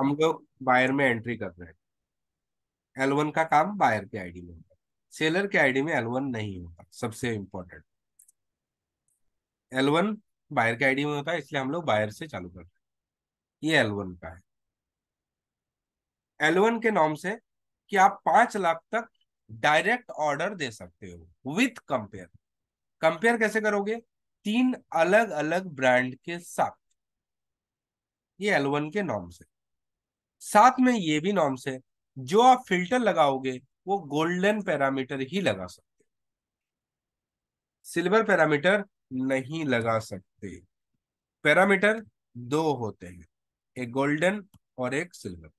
हम लोग बायर में एंट्री कर रहे हैं एल वन का काम बायर के आईडी में होगा सेलर के आईडी में एल वन नहीं होगा सबसे इंपॉर्टेंट एल वन बायर के आईडी में होता है इसलिए हम लोग बायर से चालू कर रहे हैं ये एल वन का है एल वन के नाम से कि आप पांच लाख तक डायरेक्ट ऑर्डर दे सकते हो विथ कंपेयर कंपेयर कैसे करोगे तीन अलग अलग ब्रांड के साथ ये एल वन के नाम से साथ में ये भी नॉर्म्स है जो आप फिल्टर लगाओगे वो गोल्डन पैरामीटर ही लगा सकते सिल्वर पैरामीटर नहीं लगा सकते पैरामीटर दो होते हैं एक गोल्डन और एक सिल्वर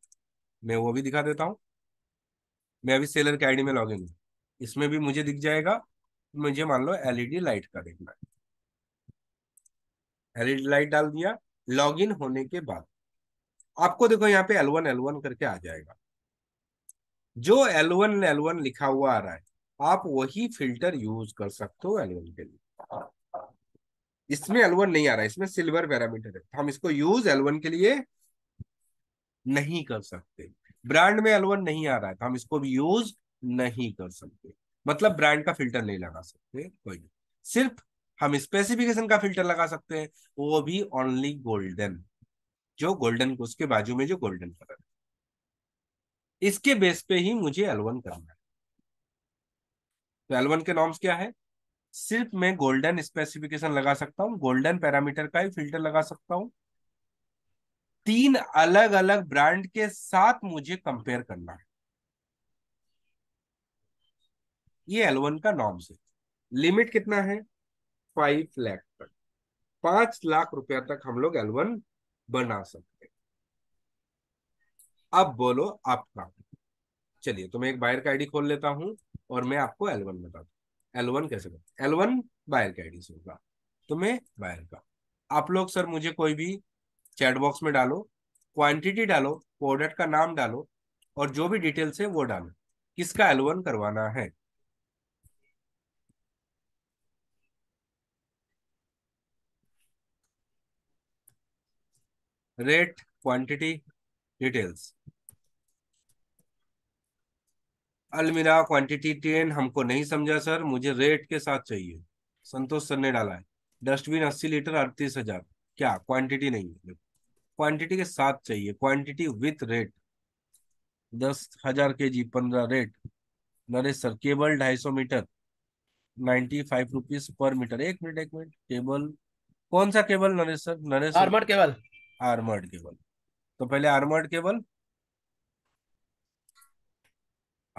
मैं वो भी दिखा देता हूं मैं अभी सेलर के आईडी में लॉगिन हूँ इसमें भी मुझे दिख जाएगा मुझे मान लो एलईडी लाइट e का देखना है एलईडी लाइट e डाल दिया लॉग होने के बाद आपको देखो यहाँ पे L1 L1 करके आ जाएगा जो L1 L1 लिखा हुआ आ रहा है आप वही फिल्टर यूज कर सकते हो L1 के लिए इसमें L1 नहीं आ रहा है इसमें सिल्वर पैरामीटर है हम इसको यूज L1 के लिए नहीं कर सकते ब्रांड में L1 नहीं आ रहा है तो हम इसको भी यूज नहीं कर सकते मतलब ब्रांड का फिल्टर नहीं लगा सकते कोई नहीं सिर्फ हम स्पेसिफिकेशन का फिल्टर लगा सकते हैं वो भी ओनली गोल्डन जो गोल्डन उसके बाजू में जो गोल्डन कलर है इसके बेस पे ही मुझे एलवन करना है तो एलवन के नॉर्म्स क्या है सिर्फ मैं गोल्डन स्पेसिफिकेशन लगा सकता हूँ गोल्डन पैरामीटर का ही फिल्टर लगा सकता हूं तीन अलग अलग ब्रांड के साथ मुझे कंपेयर करना है ये एलवन का नॉर्म्स है लिमिट कितना है फाइव लैख तक पांच लाख रुपया तक हम लोग एलवन बना सकते अब बोलो आपका चलिए तो मैं एक बायर का आईडी खोल लेता हूं और मैं आपको एलवन बता बताता हूँ एल कैसे एल वन बायर का आईडी से होगा तो मैं बायर का आप लोग सर मुझे कोई भी चैट बॉक्स में डालो क्वांटिटी डालो प्रोडक्ट का नाम डालो और जो भी डिटेल्स है वो डालो किसका एलवन करवाना है rate, quantity, details. अलमिरा क्वांटिटी टेन हमको नहीं समझा सर मुझे रेट के साथ चाहिए संतोष सर ने डाला है डस्टबिन अस्सी लीटर अड़तीस हजार क्या क्वांटिटी नहीं है क्वांटिटी के साथ चाहिए क्वांटिटी विथ रेट दस हजार के जी पंद्रह रेट नरेश सर केबल ढाई सौ metre ninety five rupees per metre एक मिनट एक मिनट केबल कौन सा cable Naresh sir Naresh cable armoured cable तो पहले armoured cable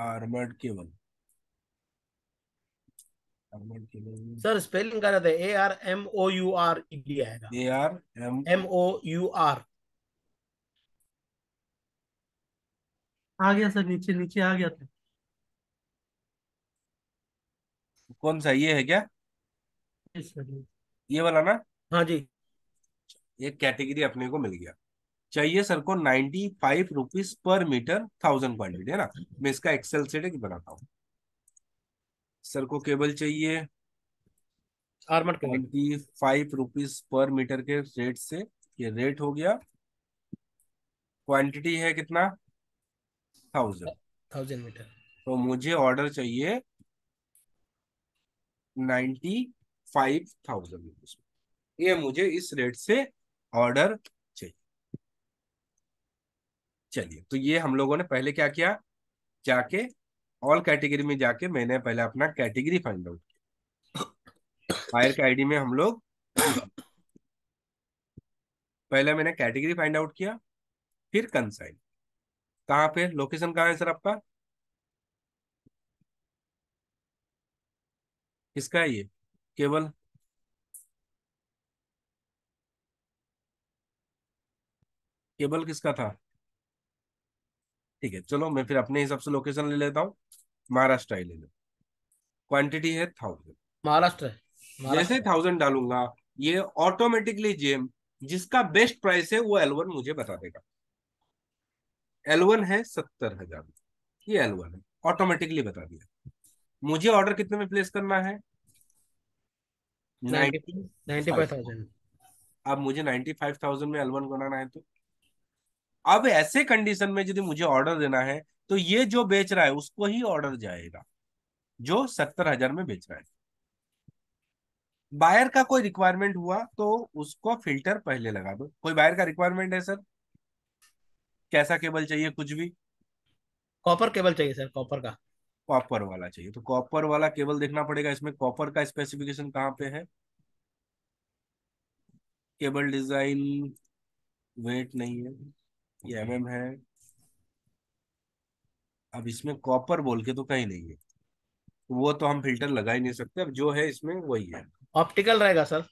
armoured cable sir spelling कर रहे A R M O U R ED आएगा A R M M O U R आ गया सर नीचे नीचे आ गया था कौन सा ये है क्या ये वाला ना हाँ जी एक कैटेगरी अपने को मिल गया चाहिए सर को ninety five rupees per metre thousand quantity है ना मैं इसका एक्सेल सेट एक बनाता हूँ सर को केबल चाहिए twenty five rupees per metre के रेट से ये रेट हो गया क्वांटिटी है कितना थाउजेंड थाउजेंड मीटर तो मुझे ऑर्डर चाहिए नाइन्टी फाइव थाउजेंड रुपीज ये मुझे इस रेट से ऑर्डर चाहिए चलिए तो ये हम लोगों ने पहले क्या किया जाके ऑल कैटेगरी में जाके मैंने पहले अपना कैटेगरी फाइंड आउट किया फायर के आईडी में हम लोग पहले मैंने कैटेगरी फाइंड आउट किया फिर कंसाइन कहां पे लोकेशन कहा है सर आपका किसका है ये केवल केबल किसका था ठीक है चलो मैं फिर अपने हिसाब से लोकेशन ले लेता हूँ महाराष्ट्र ही ले लो क्वांटिटी है थाउजेंड महाराष्ट्र जैसे थाउजेंड डालूंगा ये ऑटोमेटिकली जेम जिसका बेस्ट प्राइस है वो एलवन मुझे बता देगा एलवन है सत्तर हजार ये एलवन है ऑटोमेटिकली बता दिया मुझे ऑर्डर कितने में प्लेस करना है नाइन्टी फाइव थाउजेंड अब मुझे नाइन्टी फाइव थाउजेंड में एलवन बनाना है तो अब ऐसे कंडीशन में यदि मुझे ऑर्डर देना है तो ये जो बेच रहा है उसको ही ऑर्डर जाएगा जो सत्तर हजार में बेच रहा है बायर का कोई रिक्वायरमेंट हुआ तो उसको फिल्टर पहले लगा दो कोई बायर का रिक्वायरमेंट है सर कैसा केबल चाहिए कुछ भी कॉपर केबल चाहिए सर कॉपर का कॉपर वाला चाहिए तो कॉपर वाला केबल देखना पड़ेगा इसमें कॉपर का स्पेसिफिकेशन कहाँ पे है केबल डिजाइन वेट नहीं है ये एम है अब इसमें कॉपर बोल के तो कहीं नहीं है वो तो हम फिल्टर लगा ही नहीं सकते अब जो है इसमें वही है ऑप्टिकल रहेगा सर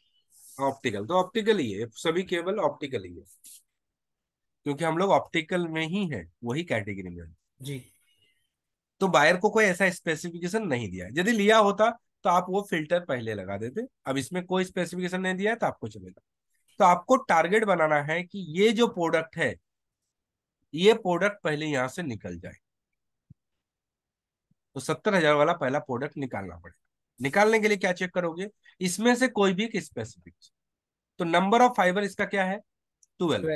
ऑप्टिकल तो ऑप्टिकल ही है सभी केबल ऑप्टिकल ही है क्योंकि हम लोग ऑप्टिकल में ही है वही कैटेगरी में जी तो बायर को कोई ऐसा स्पेसिफिकेशन नहीं दिया यदि लिया होता तो आप वो फिल्टर पहले लगा देते अब इसमें कोई स्पेसिफिकेशन नहीं दिया है तो आपको चलेगा तो आपको टारगेट बनाना है कि ये जो प्रोडक्ट है ये प्रोडक्ट पहले यहां से निकल जाए तो सत्तर हजार वाला पहला प्रोडक्ट निकालना पड़ेगा निकालने के लिए क्या चेक करोगे इसमें से कोई भी स्पेसिफिक तो नंबर ऑफ फाइबर इसका क्या है ट्वेल्व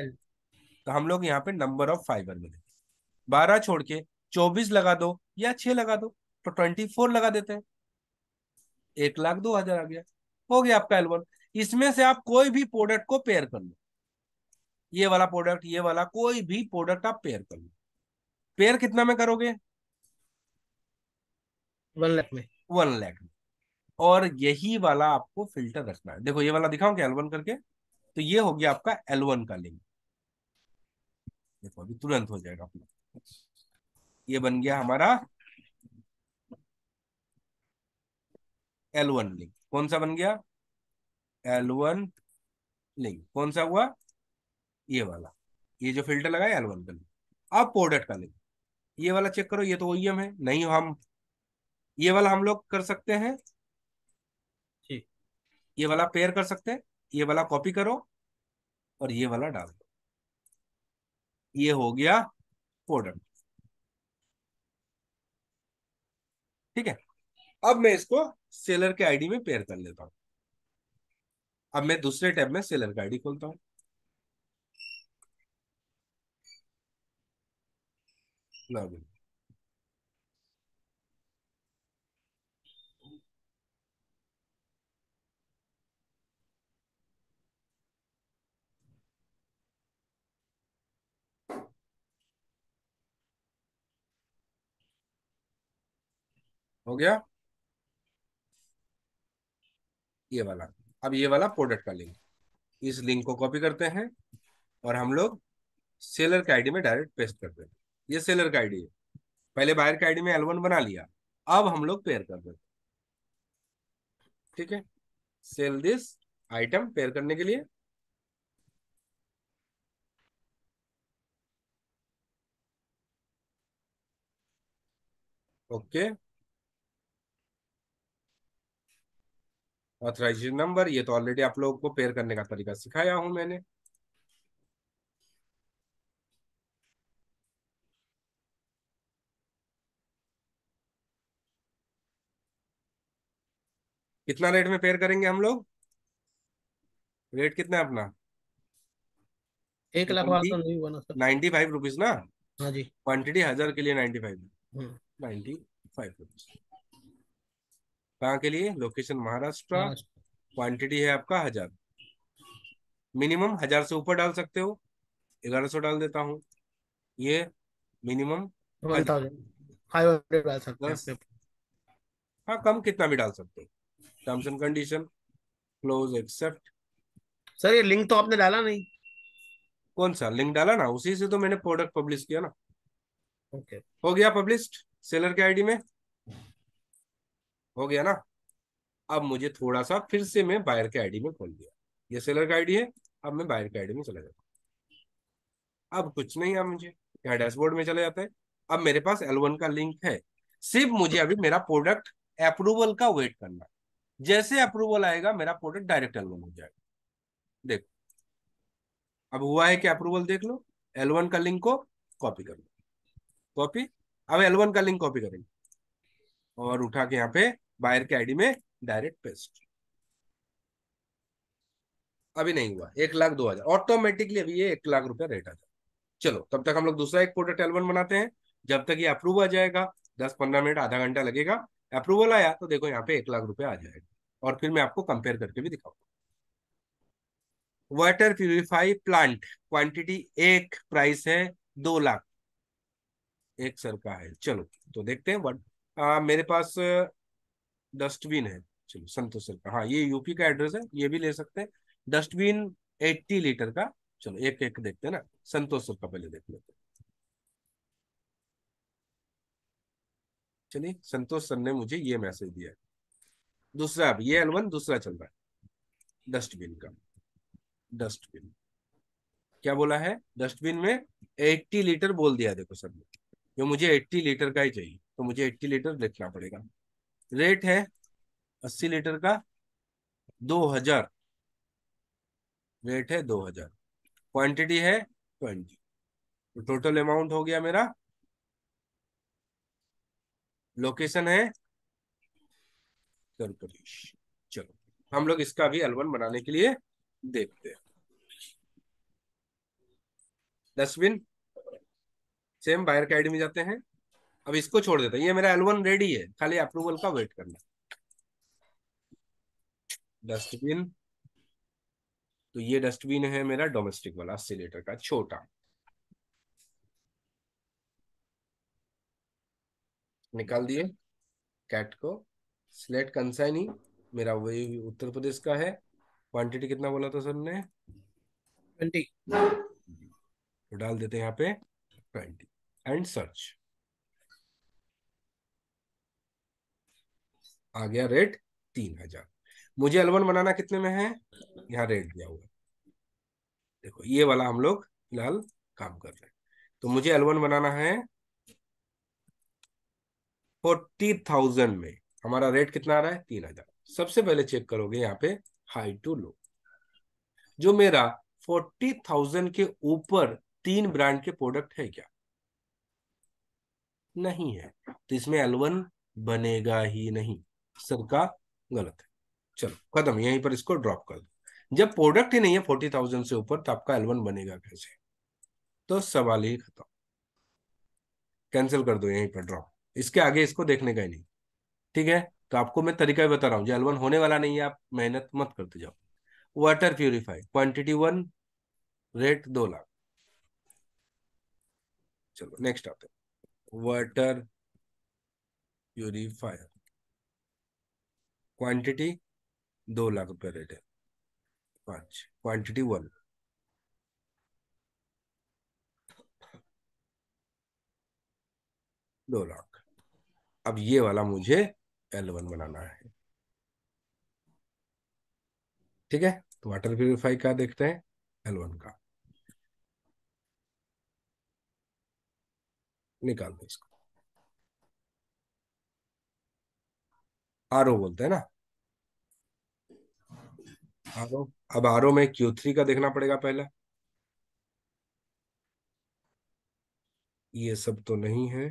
तो हम लोग यहाँ पे नंबर ऑफ फाइबर मिले बारह छोड़ के चौबीस लगा दो या छह लगा दो तो ट्वेंटी फोर लगा देते हैं एक लाख दो हजार आ गया हो गया आपका एलवन इसमें से आप कोई भी प्रोडक्ट को पेयर कर लो ये वाला प्रोडक्ट ये वाला कोई भी प्रोडक्ट आप पेयर कर लो पेयर कितना में करोगे वन लैख में वन लैख में और यही वाला आपको फिल्टर रखना है देखो ये वाला दिखाऊं क्या एलवन करके तो ये हो गया आपका एलवन का लिंक देखो अभी तुरंत हो जाएगा अपना ये बन गया हमारा एलवन लिंक कौन सा बन गया एलवन लिंक कौन सा हुआ ये वाला ये जो फिल्टर लगाया एलवन का अब प्रोडक्ट का लेंगे ये वाला चेक करो ये तो ओईएम e है नहीं हम ये वाला हम लोग कर सकते हैं ये वाला पेयर कर सकते हैं ये वाला कॉपी करो और ये वाला डाल दो ये हो गया प्रोडक्ट ठीक है अब मैं इसको सेलर के आईडी में पेयर कर लेता हूं अब मैं दूसरे टैब में सेलर का आईडी खोलता हूं अल्लाह हो गया ये वाला अब ये वाला प्रोडक्ट का लिंक इस लिंक को कॉपी करते हैं और हम लोग सेलर के आईडी में डायरेक्ट पेस्ट कर देते हैं ये सेलर का आईडी है पहले बायर का आईडी में एल बना लिया अब हम लोग पेयर कर देते ठीक है सेल दिस आइटम पेयर करने के लिए ओके ऑथराइजेशन नंबर ये तो ऑलरेडी आप लोगों को पेयर करने का तरीका सिखाया हूं मैंने कितना रेट में पेयर करेंगे हम लोग रेट कितना है अपना एक लाख नाइन्टी फाइव रुपीज ना हाँ जी क्वांटिटी हजार के लिए ninety five ninety five rupees कहाँ के लिए लोकेशन महाराष्ट्र क्वांटिटी है आपका हजार मिनिमम हजार से ऊपर डाल सकते हो ग्यारह सौ डाल देता हूँ ये मिनिमम हाँ कम कितना भी डाल सकते हो terms and condition close accept sir ये लिंक तो आपने डाला नहीं कौन सा लिंक डाला ना उसी से तो मैंने प्रोडक्ट पब्लिश किया ना ओके okay. हो गया पब्लिश सेलर के आईडी में हो गया ना अब मुझे थोड़ा सा फिर से मैं बायर के आईडी में खोल दिया ये सेलर का आईडी है अब मैं बायर के आईडी में चला जाता अब कुछ नहीं है मुझे यहाँ डैशबोर्ड में चले जाते हैं अब मेरे पास एल का लिंक है सिर्फ मुझे अभी मेरा प्रोडक्ट अप्रूवल का वेट करना जैसे अप्रूवल आएगा मेरा प्रोडक्ट डायरेक्ट एलवन हो जाएगा देखो अब हुआ है कि अप्रूवल देख लो एल वन का लिंक को कॉपी कर लो कॉपी अब एल वन का लिंक कॉपी करेंगे और उठा के यहाँ पे बायर के आईडी में डायरेक्ट पेस्ट अभी नहीं हुआ एक लाख दो हजार ऑटोमेटिकली अभी ये एक लाख रुपया रेट आ जाए चलो तब तक हम लोग दूसरा एक प्रोडक्ट एलवन बनाते हैं जब तक ये अप्रूव आ जाएगा दस पंद्रह मिनट आधा घंटा लगेगा अप्रूवल आया तो देखो यहाँ पे एक लाख रुपए आ जाएगा और फिर मैं आपको कंपेयर करके भी दिखाऊंगा वाटर प्यूरिफाई प्लांट क्वांटिटी एक प्राइस है दो लाख एक सर का है चलो तो देखते हैं वट मेरे पास डस्टबिन है चलो संतोष सर का हाँ ये यूपी का एड्रेस है ये भी ले सकते हैं डस्टबिन एट्टी लीटर का चलो एक एक देखते हैं ना संतोष सर का पहले देख लेते हैं चलिए संतोष सर ने मुझे ये मैसेज दिया दूसरा अब ये एलवन दूसरा चल रहा है डस्टबिन का डस्टबिन क्या बोला है डस्टबिन में एट्टी लीटर बोल दिया देखो सर ने जो मुझे एट्टी लीटर का ही चाहिए तो मुझे एट्टी लीटर लिखना पड़ेगा रेट है अस्सी लीटर का दो हजार रेट है दो हजार क्वांटिटी है ट्वेंटी तो टोटल अमाउंट हो गया मेरा लोकेशन है उत्तर प्रदेश चलो हम लोग इसका भी एल्बम बनाने के लिए देखते हैं डस्टबिन सेम बायर कैड में जाते हैं अब इसको छोड़ देते हैं ये मेरा एल्बम रेडी है खाली अप्रूवल का वेट करना डस्टबिन तो ये डस्टबिन है मेरा डोमेस्टिक वाला सिलेटर का छोटा निकाल दिए कैट को सिलेक्ट कंसाइनी मेरा वही उत्तर प्रदेश का है क्वांटिटी कितना बोला था सर ने ट्वेंटी तो डाल देते हैं यहाँ पे ट्वेंटी एंड सर्च आ गया रेट तीन हजार मुझे अलवन बनाना कितने में है यहाँ रेट दिया हुआ देखो ये वाला हम लोग फिलहाल काम कर रहे हैं तो मुझे अलवन बनाना है फोर्टी थाउजेंड में हमारा रेट कितना आ रहा है तीन हजार सबसे पहले चेक करोगे यहाँ पे हाई टू लो जो मेरा फोर्टी थाउजेंड के ऊपर तीन ब्रांड के प्रोडक्ट है क्या नहीं है तो इसमें एलवन बनेगा ही नहीं सबका गलत है चलो खत्म यहीं पर इसको ड्रॉप कर दो जब प्रोडक्ट ही नहीं है फोर्टी थाउजेंड से ऊपर तो आपका एलवन बनेगा कैसे तो सवाल ही खत्म कैंसिल कर दो यहीं पर ड्रॉप इसके आगे इसको देखने का ही नहीं ठीक है तो आपको मैं तरीका भी बता रहा हूँ जलवन होने वाला नहीं है आप मेहनत मत करते जाओ water purify quantity one rate दो लाख चलो नेक्स्ट आते वाटर प्यूरिफायर क्वांटिटी दो लाख रुपया रेट है पांच क्वांटिटी वन दो लाख अब ये वाला मुझे एल वन बनाना है ठीक है तो वाटर प्यूरिफाई का देखते हैं एल वन का निकाल दो इसको आर ओ बोलते हैं ना आर अब आर में क्यू थ्री का देखना पड़ेगा पहले ये सब तो नहीं है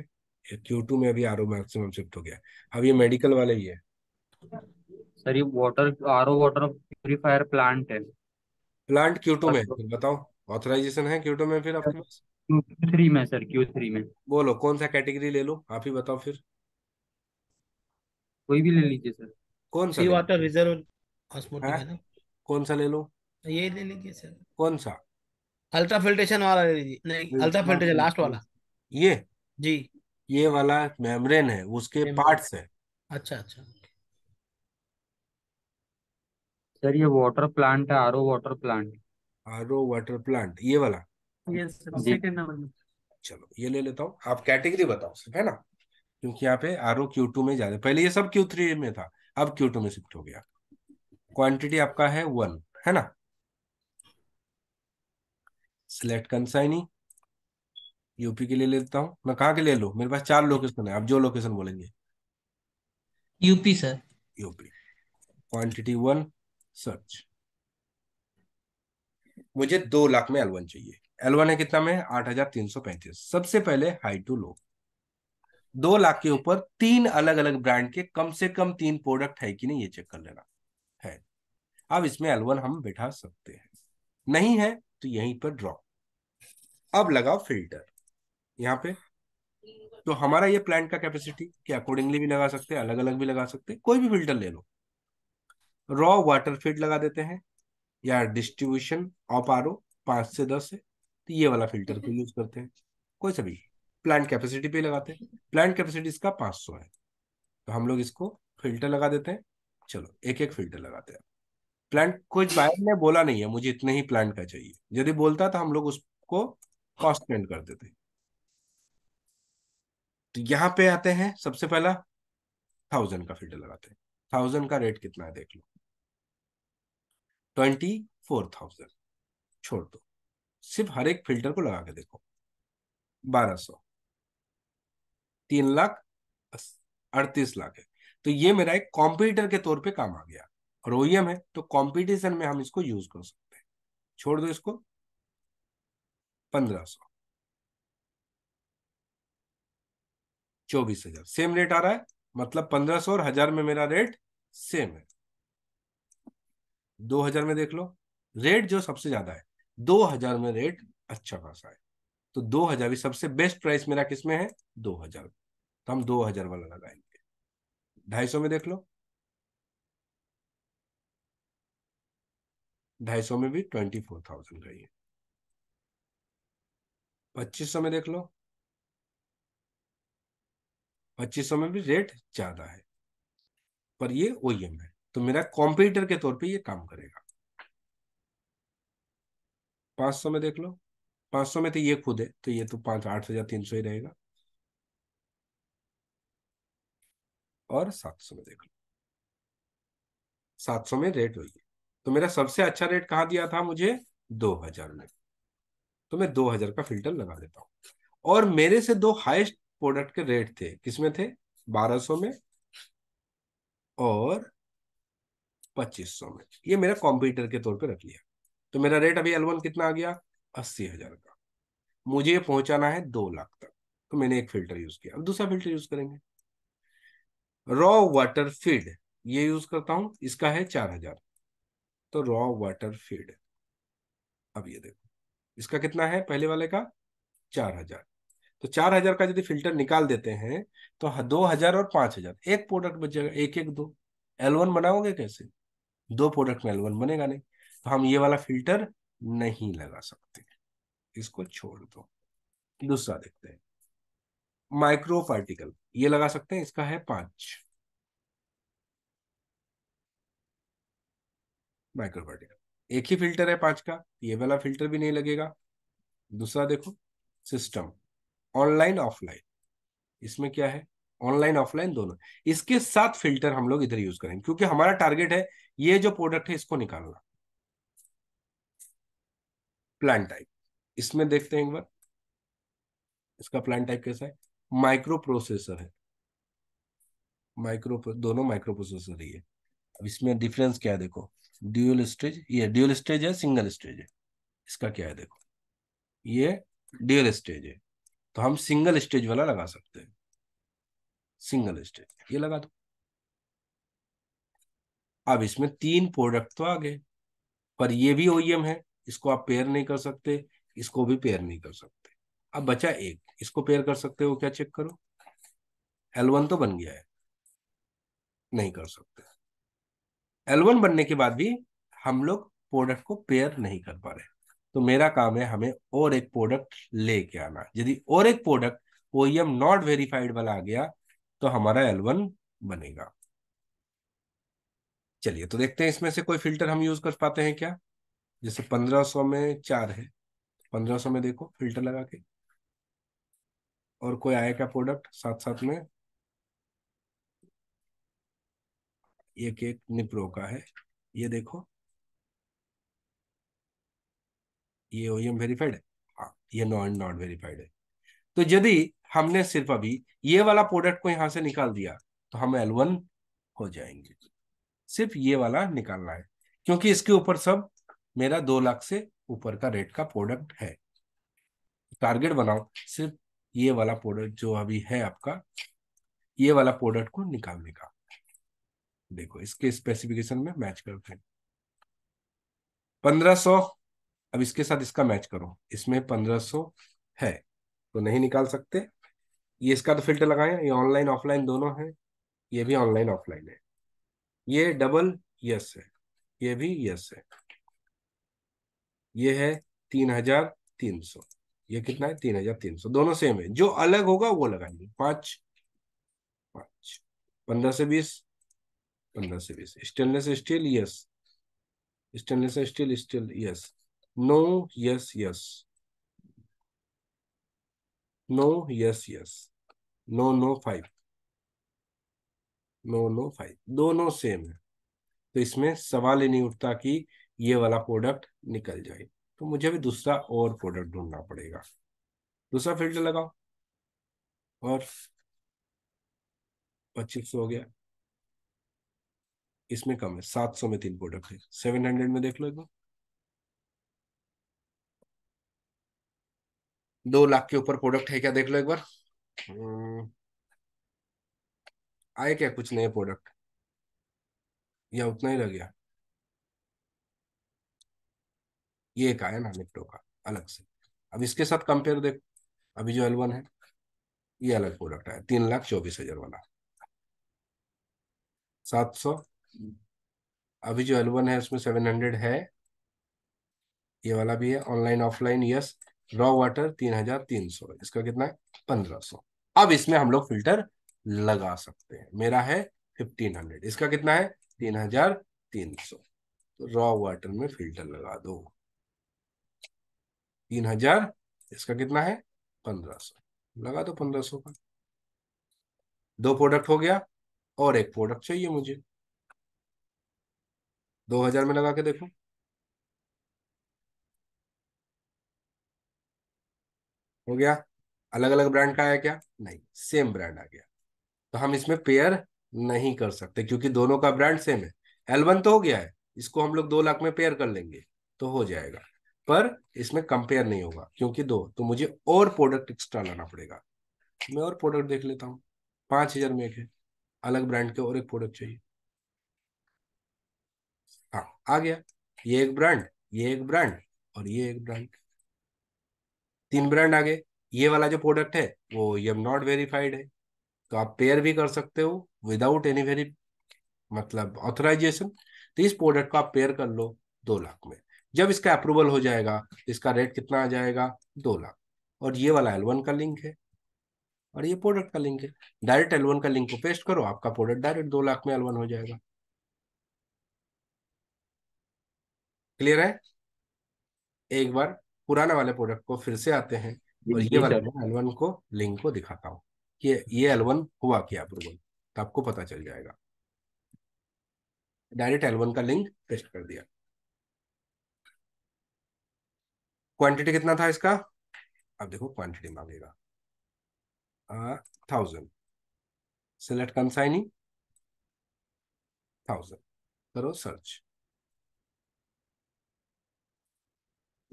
क्यू टू में अभी आर मैक्सिमम शिफ्ट हो गया अब ये मेडिकल वाले ही है सर ये water R water purifier plant है प्लांट क्यू टू में फिर बताओ ऑथराइजेशन है क्यू टू में फिर आपके पास क्यू थ्री में सर क्यू थ्री में बोलो कौन सा कैटेगरी ले लो आप ही बताओ फिर कोई भी ले लीजिए सर कौन सा वाटर हाँ? रिजर्व है ना कौन सा ले लो ये ले लीजिए सर कौन सा अल्ट्रा फिल्ट्रेशन वाला ले लीजिए नहीं अल्ट्रा फिल्ट्रेशन लास्ट वाला ये जी ये वाला मेम्ब्रेन है उसके पार्ट्स है अच्छा अच्छा सर ये वाटर प्लांट है RO water plant RO water plant ये वाला यस चलो ये ले लेता हूँ आप कैटेगरी बताओ सिर्फ है ना क्योंकि यहाँ पे आरओ क्यू टू में ज्यादा पहले ये सब क्यू थ्री में था अब क्यू टू में शिफ्ट हो गया क्वांटिटी आपका है वन है ना सिलेक्ट कंसाइनी यूपी के लिए लेता हूँ मैं कहाँ के ले लू मेरे पास चार लोकेशन है आप जो लोकेशन बोलेंगे UP sir UP quantity one search मुझे दो लाख में एल वन चाहिए एल वन है कितना में आठ हजार तीन सौ पैंतीस सबसे पहले हाई टू लो दो लाख के ऊपर तीन अलग अलग ब्रांड के कम से कम तीन प्रोडक्ट है कि नहीं ये चेक कर लेना है अब इसमें एल वन हम बैठा सकते हैं नहीं है तो यहीं पर ड्रॉ अब लगाओ फिल्टर यहाँ पे तो हमारा ये प्लांट का कैपेसिटी के अकॉर्डिंगली भी लगा सकते हैं अलग अलग भी लगा सकते हैं कोई भी फिल्टर ले लो रॉ वाटर फीड लगा देते हैं या डिस्ट्रीब्यूशन ऑफ आर ओ पांच से दस है तो ये वाला फिल्टर को यूज करते हैं कोई सा भी प्लांट कैपेसिटी पे लगाते हैं प्लांट कैपेसिटी इसका पांच सौ है तो हम लोग इसको फिल्टर लगा देते हैं चलो एक एक फिल्टर लगाते हैं प्लांट कुछ बायर ने बोला नहीं है मुझे इतने ही प्लांट का चाहिए यदि बोलता तो हम लोग उसको कॉस्ट पेंट कर देते तो यहां पे आते हैं सबसे पहला थाउजेंड का फिल्टर लगाते हैं थाउजेंड का रेट कितना है देख लो ट्वेंटी फोर थाउजेंड छोड़ दो सिर्फ हर एक फिल्टर को लगा के देखो बारह सौ तीन लाख अड़तीस लाख है तो ये मेरा एक कॉम्पिटिटर के तौर पे काम आ गया और ओईएम e है तो कंपटीशन में हम इसको यूज कर सकते हैं छोड़ दो इसको पंद्रह सौ चौबीस हजार सेम रेट आ रहा है मतलब पंद्रह सौ और हजार में मेरा रेट सेम है दो हजार में देख लो रेट जो सबसे ज्यादा है दो हजार में रेट अच्छा खासा है तो दो हजार सबसे बेस्ट प्राइस मेरा किसमें है दो हजार तो हम दो हजार वाला लगाएंगे ढाई सौ में देख लो ढाई सौ में भी ट्वेंटी फोर थाउजेंड का है पच्चीस सौ में देख लो पच्चीस सौ में भी रेट ज्यादा है पर ये ओ e है तो मेरा कॉम्पिटिटर के तौर पे ये काम करेगा पांच सौ में देख लो पांच सौ में तो ये खुद है तो ये तो पांच आठ हजार तीन सौ ही रहेगा और सात सौ में देख लो सात सौ में रेट वही है तो मेरा सबसे अच्छा रेट कहा दिया था मुझे दो हजार में तो मैं दो हजार का फिल्टर लगा देता हूं और मेरे से दो हाईएस्ट प्रोडक्ट के रेट थे किसमें थे 1200 में और 2500 में ये मेरा कंप्यूटर के तौर पे रख लिया तो मेरा रेट अभी एलवन कितना आ गया अस्सी हजार का मुझे पहुंचाना है दो लाख तक तो मैंने एक फिल्टर यूज किया अब दूसरा फिल्टर यूज करेंगे रॉ वाटर फीड ये यूज करता हूं इसका है चार हजार तो रॉ वाटर फीड अब ये देखो इसका कितना है पहले वाले का चार हजार तो चार हजार का यदि फिल्टर निकाल देते हैं तो दो हजार और पांच हजार एक प्रोडक्ट बच जाएगा एक एक दो एल वन बनाओगे कैसे दो प्रोडक्ट में एल वन बनेगा नहीं तो हम ये वाला फिल्टर नहीं लगा सकते इसको छोड़ दो दूसरा देखते हैं माइक्रो पार्टिकल ये लगा सकते हैं इसका है पांच माइक्रो पार्टिकल एक ही फिल्टर है पांच का ये वाला फिल्टर भी नहीं लगेगा दूसरा देखो सिस्टम ऑनलाइन ऑफलाइन इसमें क्या है ऑनलाइन ऑफलाइन दोनों इसके साथ फिल्टर हम लोग इधर यूज करेंगे क्योंकि हमारा टारगेट है ये जो प्रोडक्ट है इसको निकालना प्लान टाइप इसमें देखते हैं एक बार इसका प्लान टाइप कैसा है माइक्रो प्रोसेसर है माइक्रो दोनों माइक्रो प्रोसेसर ही है अब इसमें डिफरेंस क्या है देखो ड्यूअल स्टेज ये ड्यूअल स्टेज है सिंगल स्टेज है इसका क्या है देखो ये ड्यूअल स्टेज है तो हम सिंगल स्टेज वाला लगा सकते हैं सिंगल स्टेज ये लगा दो अब इसमें तीन प्रोडक्ट तो आ गए पर ये भी ओईएम e है इसको आप पेयर नहीं कर सकते इसको भी पेयर नहीं कर सकते अब बचा एक इसको पेयर कर सकते हो क्या चेक करो एल तो बन गया है नहीं कर सकते एल बनने के बाद भी हम लोग प्रोडक्ट को पेयर नहीं कर पा रहे तो मेरा काम है हमें और एक प्रोडक्ट लेके आना यदि और एक प्रोडक्ट ओ नॉट वेरीफाइड वाला आ गया तो हमारा एल बनेगा चलिए तो देखते हैं इसमें से कोई फिल्टर हम यूज कर पाते हैं क्या जैसे 1500 में चार है 1500 में देखो फिल्टर लगा के और कोई आया क्या प्रोडक्ट साथ साथ में एक एक निप्रो का है ये देखो ये ओ वेरीफाइड है हाँ, ये नॉन नॉट वेरीफाइड है तो यदि हमने सिर्फ अभी ये वाला प्रोडक्ट को यहां से निकाल दिया तो हम एल वन हो जाएंगे सिर्फ ये वाला निकालना है क्योंकि इसके ऊपर सब मेरा दो लाख से ऊपर का रेट का प्रोडक्ट है टारगेट बनाओ सिर्फ ये वाला प्रोडक्ट जो अभी है आपका ये वाला प्रोडक्ट को निकालने का देखो इसके स्पेसिफिकेशन में मैच करते हैं पंद्रह सौ अब इसके साथ इसका मैच करो इसमें पंद्रह सौ है तो नहीं निकाल सकते ये इसका तो फिल्टर लगाए ये ऑनलाइन ऑफलाइन दोनों है ये भी ऑनलाइन ऑफलाइन है ये डबल यस है ये भी यस है ये है तीन हजार तीन सौ ये कितना है तीन हजार तीन सौ दोनों सेम है जो अलग होगा वो लगाएंगे पांच पांच पंद्रह से बीस पंद्रह से बीस stainless steel yes stainless steel steel yes No, yes, yes. No, yes, yes. No, no, five no no five दोनों सेम है तो इसमें सवाल ही नहीं उठता कि ये वाला प्रोडक्ट निकल जाए तो मुझे भी दूसरा और प्रोडक्ट ढूंढना पड़ेगा दूसरा फिल्टर लगाओ और पच्चीस हो गया इसमें कम है सात सौ में तीन प्रोडक्ट है सेवन हंड्रेड में देख लो एक बार दो लाख के ऊपर प्रोडक्ट है क्या देख लो एक बार हम्म, आए क्या कुछ नए प्रोडक्ट या उतना ही लग गया ये एक आया ना निप्टो का अलग से अब इसके साथ कंपेयर देख अभी जो एलवन है ये अलग प्रोडक्ट है तीन लाख चौबीस हजार वाला सात सौ अभी जो एलवन है उसमें सेवन हंड्रेड है ये वाला भी है online offline yes raw water तीन हजार तीन सौ इसका कितना है पंद्रह सौ अब इसमें हम लोग फिल्टर लगा सकते हैं मेरा है फिफ्टीन हंड्रेड इसका कितना है तीन हजार तीन सौ तो रॉ वाटर में फिल्टर लगा दो तीन हजार इसका कितना है पंद्रह सौ लगा दो पंद्रह सौ का दो प्रोडक्ट हो गया और एक प्रोडक्ट चाहिए मुझे दो हजार में लगा के देखो हो गया अलग अलग ब्रांड का आया क्या नहीं सेम ब्रांड आ गया तो हम इसमें पेयर नहीं कर सकते क्योंकि दोनों का ब्रांड सेम है एलवन तो हो गया है इसको हम लोग दो लाख में पेयर कर लेंगे तो हो जाएगा पर इसमें कंपेयर नहीं होगा क्योंकि दो तो मुझे और प्रोडक्ट एक्स्ट्रा लाना पड़ेगा मैं और प्रोडक्ट देख लेता हूँ पांच हजार में एक है अलग ब्रांड के और एक प्रोडक्ट चाहिए हाँ आ गया ये एक ब्रांड ये एक ब्रांड और ये एक ब्रांड तीन हाँ। ब्रांड आ गए ये वाला जो प्रोडक्ट है वो ये नॉट वेरीफाइड है तो आप पेयर भी कर सकते हो विदाउट एनी वेरी मतलब ऑथराइजेशन तो इस प्रोडक्ट को आप पेयर कर लो दो लाख में जब इसका अप्रूवल हो जाएगा इसका रेट कितना आ जाएगा दो लाख और ये वाला एलवन का लिंक है और ये प्रोडक्ट का लिंक है डायरेक्ट एलवन का लिंक को पेस्ट करो आपका प्रोडक्ट डायरेक्ट दो लाख में एलवन हो जाएगा क्लियर है एक बार पुराना वाले प्रोडक्ट को फिर से आते हैं और ये वाला एलवन को लिंक को दिखाता हूँ कि ये एलवन हुआ क्या अप्रूवल तो आपको पता चल जाएगा डायरेक्ट एलवन का लिंक पेस्ट कर दिया क्वांटिटी कितना था इसका अब देखो क्वांटिटी मांगेगा थाउजेंड सिलेक्ट कंसाइनी थाउजेंड करो सर्च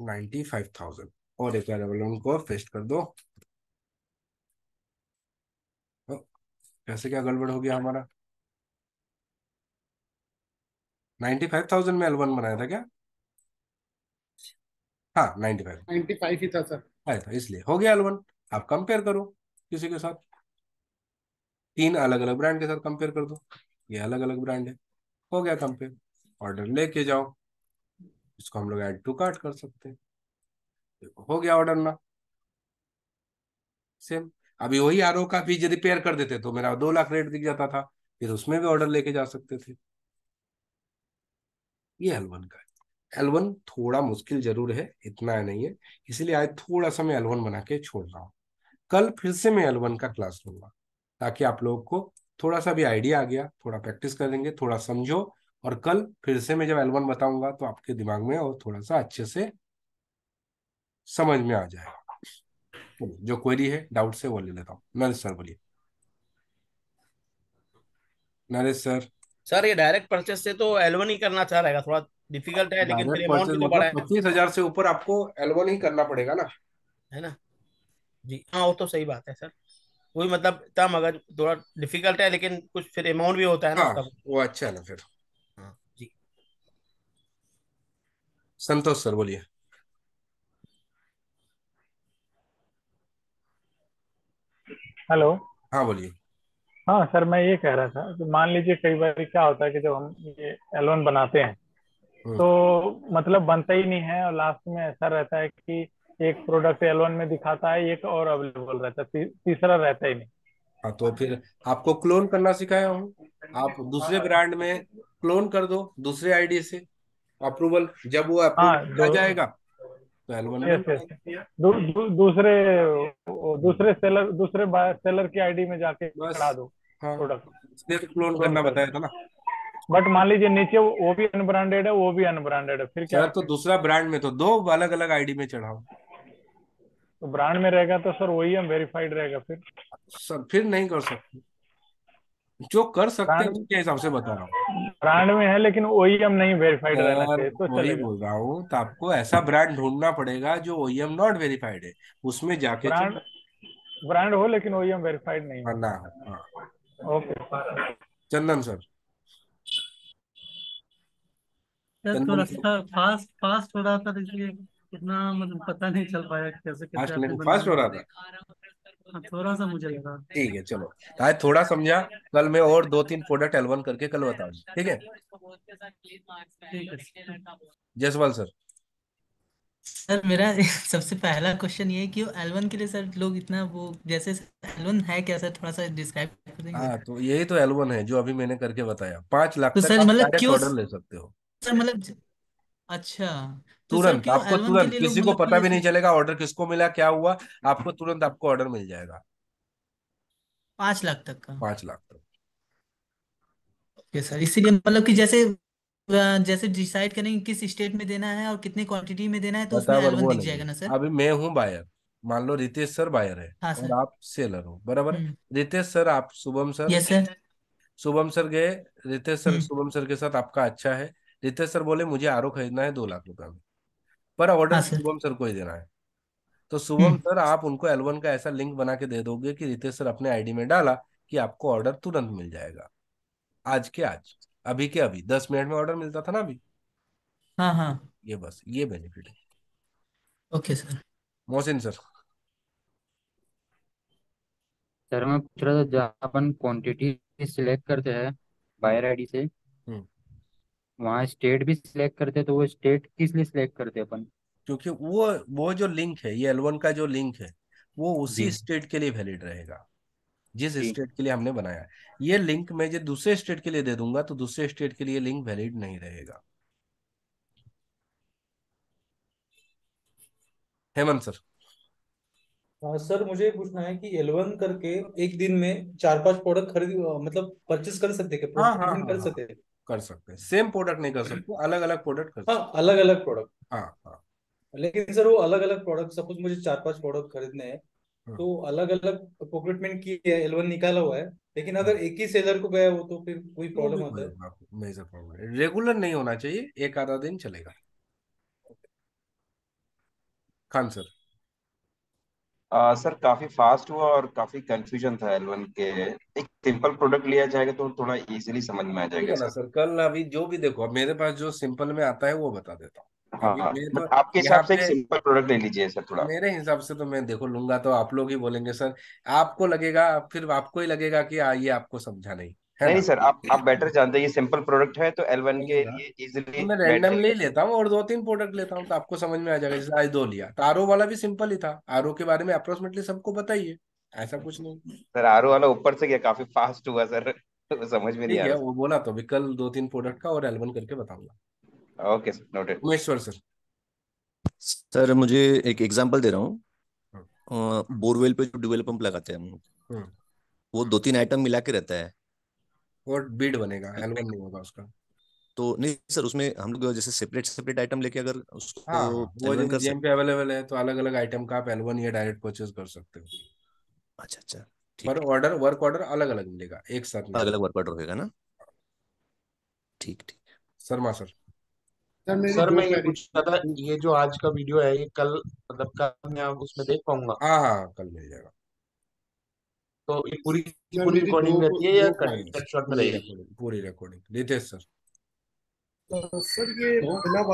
नाइन्टी और एक बार अवेलेबल को फेस्ट कर दो तो कैसे क्या गड़बड़ हो गया हमारा नाइन्टी फाइव थाउजेंड में एल वन बनाया था क्या हाँ नाइन्टी फाइव नाइन्टी फाइव ही था सर आया था इसलिए हो गया एल वन आप कंपेयर करो किसी के साथ तीन अलग अलग ब्रांड के साथ कंपेयर कर दो ये अलग अलग ब्रांड है हो गया कंपेयर ऑर्डर लेके जाओ इसको हम लोग ऐड टू कार्ट कर सकते हैं देखो हो गया ऑर्डर ना सेम अभी वही आर का भी यदि पेयर कर देते तो मेरा दो लाख रेट दिख जाता था फिर उसमें भी ऑर्डर लेके जा सकते थे ये एल का एल एलवन थोड़ा मुश्किल जरूर है इतना है नहीं है इसलिए आज थोड़ा सा मैं एलवन बना के छोड़ रहा हूँ कल फिर से मैं एलवन का क्लास लूंगा ताकि आप लोगों को थोड़ा सा भी आइडिया आ गया थोड़ा प्रैक्टिस करेंगे थोड़ा समझो और कल फिर से मैं जब वन बताऊंगा तो आपके दिमाग में और थोड़ा सा अच्छे से समझ में आ जाएगा तो जो क्वेरी है डाउट से वो ले लेता हूँ नरेश सर बोलिए नरेश सर सर ये डायरेक्ट परचेस से तो एलवन ही करना चाह रहेगा थोड़ा डिफिकल्ट है लेकिन फिर अमाउंट भी तो बड़ा है मतलब पच्चीस हजार से ऊपर आपको एलवन ही करना पड़ेगा ना है ना जी हाँ वो तो सही बात है सर वही मतलब तब मगर थोड़ा डिफिकल्ट है लेकिन कुछ फिर अमाउंट भी होता है ना हाँ, वो अच्छा है ना फिर संतोष सर बोलिए हेलो हाँ बोलिए हाँ सर मैं ये कह रहा था तो मान लीजिए कई बार क्या होता है कि जब हम ये एलवन बनाते हैं हम्म। तो मतलब बनता ही नहीं है और लास्ट में ऐसा रहता है कि एक प्रोडक्ट एलवन में दिखाता है एक और अवेलेबल रहता है तीसरा रहता ही नहीं हाँ तो फिर आपको क्लोन करना सिखाया हूँ आप दूसरे ब्रांड में क्लोन कर दो दूसरे आईडी से अप्रूवल जब वो अप्रूवल हाँ, आ जाएगा तो एल दूसरे दूसरे सेलर दूसरे सेलर की आईडी में जाके चढ़ा दो प्रोडक्ट हाँ। क्लोन करना बताया था ना बट मान लीजिए नीचे वो भी अनब्रांडेड है वो भी अनब्रांडेड है फिर क्या तो दूसरा ब्रांड में तो दो अलग अलग आईडी में चढ़ाओ तो ब्रांड में रहेगा तो सर वही हम वेरीफाइड रहेगा फिर सर फिर नहीं कर सकते जो कर सकते हैं उनके हिसाब से बता रहा हूँ ब्रांड में है लेकिन ओईएम e नहीं वेरीफाइड तो वही बोल रहा हूँ तो आपको ऐसा ब्रांड ढूंढना पड़ेगा जो ओईएम नॉट वेरीफाइड है उसमें जाके ब्रांड हो लेकिन ओईएम वेरीफाइड e नहीं है। हाँ, ना हाँ। Okay Chandan sir fast fast हो रहा था तो इसलिए इतना मतलब पता नहीं चल पाया कैसे फास्ट हो रहा था हाँ, थोड़ा सा मुझे लगा ठीक है चलो आज थोड़ा समझा कल मैं और दो तीन प्रोडक्ट एलवन करके कल बताऊंगा ठीक है जसवाल सर सर मेरा सबसे पहला क्वेश्चन ये है कि एलवन के लिए सर लोग इतना वो जैसे एलवन है क्या सर थोड़ा सा डिस्क्राइब कर हाँ तो यही तो एलवन है जो अभी मैंने करके बताया पांच लाख तो तक सर आप मतलब क्यों ऑर्डर ले सकते हो सर मतलब अच्छा तो सर तुरंत क्यों आपको एल के तुरंत लिए लोग किसी को मतलब पता भी नहीं जैसे चलेगा ऑर्डर किसको मिला क्या हुआ आपको तुरंत आपको ऑर्डर मिल जाएगा पांच लाख तक का पांच लाख तक ओके सर इसीलिए मतलब कि जैसे जैसे डिसाइड करेंगे किस स्टेट में देना है और कितनी क्वांटिटी में देना है तो उसमें बतावर एल वो दिख नहीं जाएगा ना सर अभी मैं हूँ बायर मान लो रितेश सर बायर है हाँ और सर आप सेलर हो बराबर हम्म रितेश सर आप Shubham sir yes sir Shubham sir गए रितेश सर हम्म शुभम सर के साथ आपका अच्छा है रितेश सर बोले मुझे आरओ खरीदना है दो लाख रुपए में पर ऑर्डर हाँ शुभम सर को ही देना है तो शुभम हम्म। सर आप उनको एलवन का ऐसा लिंक बना के दे दोगे कि रितेश सर अपने आईडी में डाला कि आपको ऑर्डर तुरंत मिल जाएगा आज के आज अभी के अभी दस मिनट में ऑर्डर मिलता था ना अभी हाँ हाँ ये बस ये बेनिफिट है okay sir Mohsin sir sir मैं पूछ रहा था जब अपन क्वांटिटी सिलेक्ट करते हैं बायर आईडी से हुँ. हम्म। वहां स्टेट हम्म। भी सिलेक्ट करते तो वो स्टेट किस लिए सिलेक्ट करते अपन क्योंकि वो वो जो लिंक है ये एलवन का जो लिंक है वो उसी स्टेट के लिए वैलिड रहेगा जिस स्टेट के लिए हमने बनाया ये लिंक मैं जो दूसरे स्टेट के लिए दे दूंगा तो दूसरे स्टेट के लिए लिंक वैलिड नहीं रहेगा हेमंत सर हाँ, सर मुझे पूछना है कि एलवन करके एक दिन में चार पांच प्रोडक्ट खरीद मतलब परचेस कर सकते हैं हाँ, हाँ, हाँ, कर हाँ। सकते हैं कर सकते हैं सेम प्रोडक्ट नहीं कर सकते अलग अलग प्रोडक्ट कर हाँ, सकते हाँ अलग अलग प्रोडक्ट हाँ हाँ लेकिन सर वो अलग अलग प्रोडक्ट सपोज मुझे चार पांच प्रोडक्ट खरीदने हैं हाँ, तो अलग अलग प्रोक्यूटमेंट की एल निकाला हुआ है लेकिन अगर हाँ। एक ही सेलर को गया वो तो फिर कोई प्रॉब्लम होता है मेजर प्रॉब्लम रेगुलर नहीं होना चाहिए एक आधा दिन चलेगा खान सर आ, सर काफी फास्ट हुआ और काफी कंफ्यूजन था एलवन के एक सिंपल प्रोडक्ट लिया जाएगा तो थोड़ा इजीली समझ में आ जाएगा सर सर कल अभी जो भी देखो मेरे पास जो सिंपल में आता है वो बता देता हूँ हाँ, हाँ, तो आपके हिसाब से एक सिंपल प्रोडक्ट ले लीजिए सर थोड़ा मेरे हिसाब से तो मैं देखो लूंगा तो आप लोग ही बोलेंगे सर आपको लगेगा फिर आपको ही लगेगा कि आ, ये आपको समझा नहीं नहीं सर आप आप बेटर जानते हैं ये सिंपल प्रोडक्ट है तो एल वन के लिए तो मैं रैंडमली लेता हूँ और दो तीन प्रोडक्ट लेता हूँ तो आपको समझ में आ जाएगा जैसे आज दो लिया तो आरओ वाला भी सिंपल ही था आरओ के बारे में अप्रोक्सिमेटली सबको बताइए ऐसा कुछ नहीं सर आरओ वाला ऊपर से गया काफी फास्ट हुआ सर तो समझ में नहीं आया वो बोला तो भी कल दो तीन प्रोडक्ट का और एल वन करके बताऊंगा okay sir noted Umeshwar sir sir मुझे एक एग्जांपल दे रहा हूँ हाँ। बोरवेल पे जो ड्यूअल पंप लगाते हैं हम हाँ। वो दो तीन आइटम मिला के रहता है वो बीड बनेगा एल्बम नहीं होगा उसका तो नहीं सर उसमें हम लोग जैसे सेपरेट सेपरेट आइटम लेके अगर उसको हाँ, हाँ वो कर जीएम पे अवेलेबल है तो अलग अलग आइटम का आप एल्बम या डायरेक्ट परचेज कर सकते हो अच्छा अच्छा पर ऑर्डर वर्क ऑर्डर अलग अलग मिलेगा एक साथ अलग अलग वर्क ऑर्डर होगा ना ठीक ठीक शर्मा सर सर, सर मैं ये पूछ रहा था ये जो आज का वीडियो है ये कल मतलब कल मैं उसमें देख पाऊंगा हाँ हाँ कल मिल जाएगा तो ये पूरी पूरी रिकॉर्डिंग रहती है या कट शॉट में रहेगा पूरी रिकॉर्डिंग रितेश सर तो सर ये तो